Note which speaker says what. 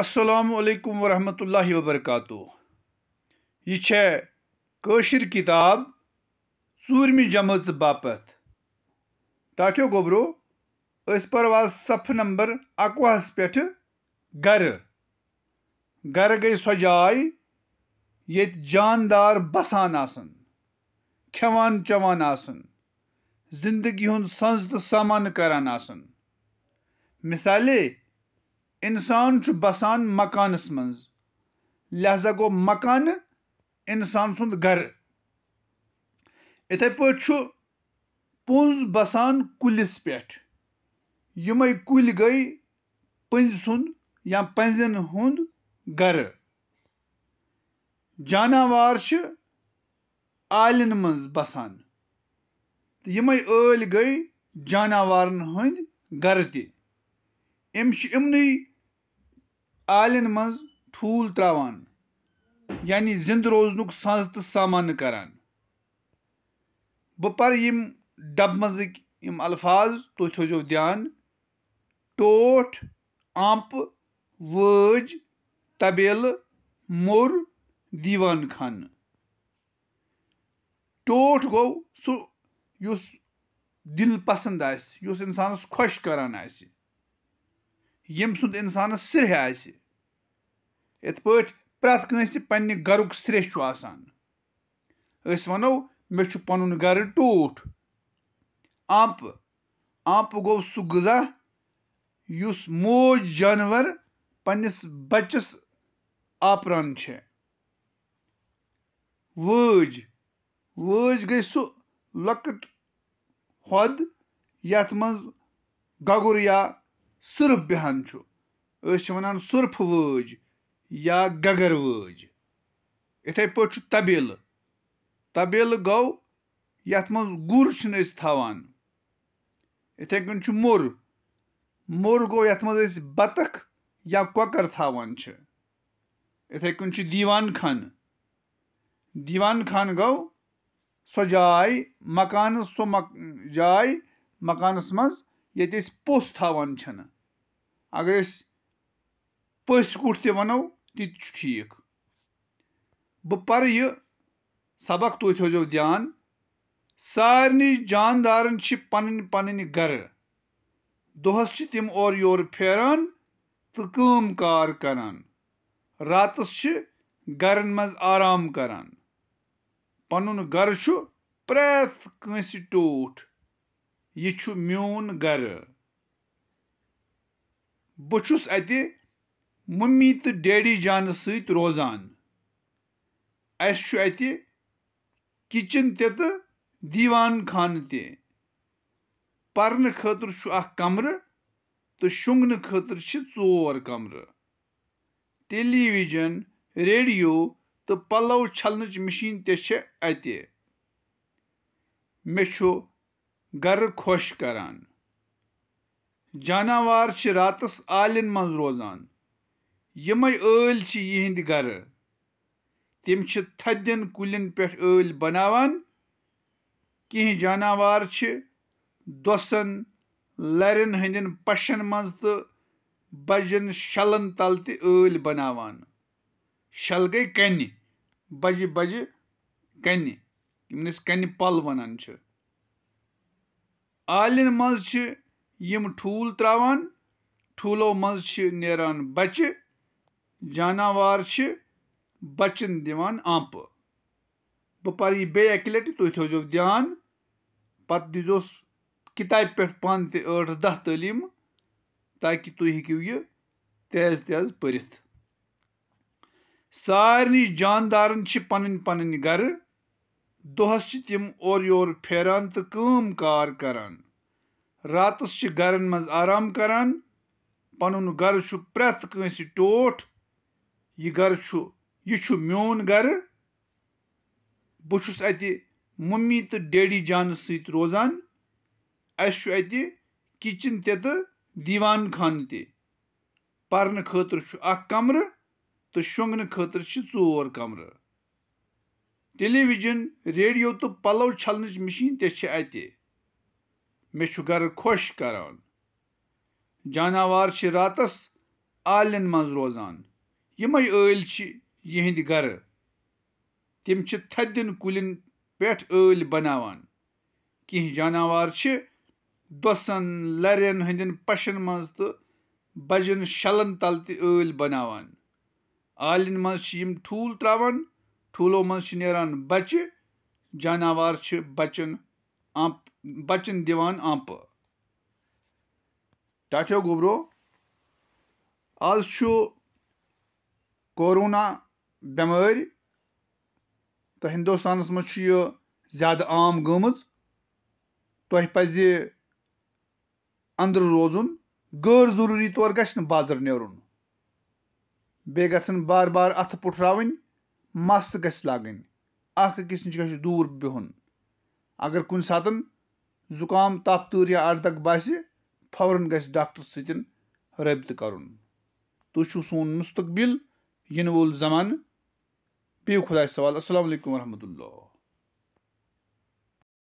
Speaker 1: السلام علیکم ورحمت اللہ وبرکاتہ یہ چھے کتاب ژورمہِ جمٲژ باپتھ تاچو گوبرو اس پَرو آز صفہٕ نمبر اَکوُہَس پیٹھ گر گر گئی سۄ جاے جاندار بسان آسن کھوان چوان آسن زندگی ہن سَنٛز تہٕ سَمَن کَران آسَن مِثالے اِنسان چھُ بَسان مکانَس منٛز لہذا گوٚو مکانہٕ اِنسان سُنٛد گَرٕ یِتھَے پٲٹھۍ چھُ پوٚنٛز بَسان کُلِس پٮ۪ٹھ یِمَے کُلۍ گٔے پٔنٛزِ سُنٛد یا پٔنٛزٮ۪ن ہُنٛد گَرٕ جاناوار چھِ آلٮ۪ن منٛز بَسان تہٕ یِمَے ٲلۍ گٔے جاناوارَن ہٕنٛدۍ گَرٕ تہِ أمۍ چھِ یِمنٕے آلین منٛز ٹھوٗل تراوان یعنی زِنٛدٕ روزنُک سَز تہٕ سامانہٕ کران بہٕ پَرٕ یِم ڈَبہٕ منٛزٕکۍ یِم الفاظ تُہۍ تھٲیزیو دیان ٹوٹھ آمپہٕ وٲج تَبیلہٕ موٚر دیٖوان خانہٕ ٹوٹھ گوٚو سُہ یُس دِل پَسنٛد آسہِ یُس اِنسانَس خۄش کران آسہِ ییٚمہِ سُنٛد اِنسانَس سِرٛہہِ آسہِ یِتھ پٲٹھۍ پرٛٮ۪تھ کٲنٛسہِ پنٛنہِ گَرُک سرٛیٚش چھُ آسان أسۍ وَنو مےٚ چھُ پَنُن گَرٕ ٹوٹھ آمپہٕ آمپہٕ گوٚو سُہ غذا یُس موج جاناوَار پنٛنِس بَچَس آپران چھِ وٲج وٲج گٔے سُہ لۄکٕٹ ہۄد یَتھ منٛز گَگُر یا سٔرُپھ بیٚہان چھُ أسۍ چھِ وَنان سٔرپھٕ وٲج یا وٲج یِتھَے پٲٹھۍ چھُ تَبیلہٕ تَبیلہٕ گوٚو یَتھ منٛز گُر چھِنہٕ أسۍ تھاوان یِتھَے کٔنۍ چھُ مُر مُر گوٚو یَتھ منٛز أسۍ بَتَخ یا کۄکَر تھاوان چھِ یِتھَے کٔنۍ چھُ دیٖوان خانہٕ دیٖوان خانہٕ گوٚو سۄ جاے مکانَس سۄ مک جاے مکانَس منٛز ییٚتہِ أسۍ پوٚژھ تھاوان چھِنہٕ اگر أسۍ پٔژھۍ کُٹھ تہِ وَنو Dit ٹھیٖک بہٕ پَرٕ یہِ سبق تُہۍ تھٲیزیو دھیان سارنٕے جاندارَن چھِ پَنٕنۍ پَنٕنۍ گَرٕ دۄہَس چھِ تِم اورٕ یورٕ پھیران تہٕ کٲم کار کَران راتَس چھِ گَرَن منٛز آرام کَران پَنُن گَرٕ چھُ پرٛٮ۪تھ کٲنٛسہِ ٹوٹھ یہِ چھُ میون گَرٕ بہٕ چھُس اَتہِ ممی تہٕ ڈیڈی جانہٕ سۭتۍ روزان اَسہِ چھُ اَتہِ کِچَن تہِ تہٕ دیٖوان خانہٕ تہِ پَرنہٕ خٲطرٕ چھُ اَکھ کَمرٕ تہٕ شۄنٛگنہٕ خٲطرٕ چھِ ژور کَمرٕ ٹیلی وِجَن ریڈیو تہٕ پَلو چھلنٕچ مِشیٖن تہِ چھےٚ اَتہِ مےٚ چھُ گَرٕ خۄش کَران جاناوار چھِ راتَس آلَن منٛز روزان یِمے ٲلۍ چھِ یِہِنٛدِ گَرٕ تِم چھِ تھٔدٮ۪ن کُلٮ۪ن پٮ۪ٹھ ٲلۍ بَناوان کینٛہہ جاناوار چھِ دۄسَن لَرٮ۪ن ہٕنٛدٮ۪ن پَشَن منٛز تہٕ بَجَن شَلَن تَل تہِ ٲلۍ بَناوان شَل گٔے کَنہِ بَجہِ بَجہِ کَنہِ یِمَن أسۍ کَنہِ پَل وَنان چھِ آلٮ۪ن منٛز چھِ یِم ٹھوٗل ترٛاوان ٹھوٗلو منٛز چھِ نیران بَچہِ جاناوار چھِ بَچَن دِوان آنٛپہٕ بہٕ پَرٕ یہِ بیٚیہِ اَکہِ لَٹہِ تُہۍ تھٲیزیو دیان پَتہٕ دیٖزِہوس کِتابہِ پٮ۪ٹھ پانہٕ تہِ ٲٹھ دَہ تعلیٖم تاکہِ تُہۍ ہیٚکِو یہِ تیز تیز پٔرِتھ سارنٕے جاندارَن چھِ پَنٕنۍ پَنٕنۍ گَرٕ دۄہَس چھِ تِم اورٕ یورٕ پھیران تہٕ کٲم کار کَران راتَس چھِ گَرَن منٛز آرام کَران پَنُن گَرٕ چھُ پرٛٮ۪تھ کٲنٛسہِ ٹوٹھ یہِ گَرٕ چھُ یہِ چھُ میون گَرٕ بہٕ چھُس اَتہِ مٔمی تہٕ ڈیڈی جانَس سۭتۍ روزان اَسہِ چھُ اَتہِ کِچَن تہِ تہٕ دیٖوان خانہٕ تہِ پَرنہٕ خٲطرٕ چھُ اَکھ کَمرٕ تہٕ شۄنٛگنہٕ خٲطرٕ چھِ ژور کَمرٕ ٹیلی وِجَن ریڈیو تہٕ پَلَو چھَلنٕچ مِشیٖن تہِ چھِ اَتہِ مےٚ چھُ گَرٕ خۄش کَران جاناوار چھِ راتَس آلٮ۪ن منٛز روزان यमय ٲلۍ چھِ یِہِنٛدِ گَرٕ تِم چھِ تھدٮ۪ن کُلٮ۪ن پٮ۪ٹھ ٲلۍ بَناوان کینٛہہ جاناوار چھِ دۄسَن لَرٮ۪ن ہٕنٛدٮ۪ن پَشَن منٛز تہٕ بَجَن شَلَن تَل تہِ ٲلۍ بَناوان آلٮ۪ن منٛز چھِ یِم ٹھوٗل ترٛاوان ٹھوٗلو منٛز چھِ نیران بَچہِ جاناوار چھِ بَچَن آمپ بَچَن دِوان آمپہٕ ٹاٹھیو گوٚبرو آز چھُ کورونا بٮ۪مٲرۍ تہٕ ہِندوستانَس منٛز چھُ یہِ زیادٕ عام گٔمٕژ تۄہہِ پَزِ اَنٛدرٕ روزُن غٲر ضٔروٗری طور گژھِ نہٕ بازر نیرُن بیٚیہِ گژھن بار بار اَتھٕ پُٹھراوٕنۍ ماسٕک گژھِ لاگٕنۍ اَکھ أکِس نِش گژھِ دوٗر بِہُن اگر کُنہِ ساتہٕ زُکام تَپھ تۭر یا اَردَگ باسہِ فوراً گژھِ ڈاکٹر سۭتۍ رٲبطہٕ کَرُن تُہۍ چھُو سون مُستقبِل yine ul zaman bi ukhulay sawal assalamu alaikum wa rahmatullah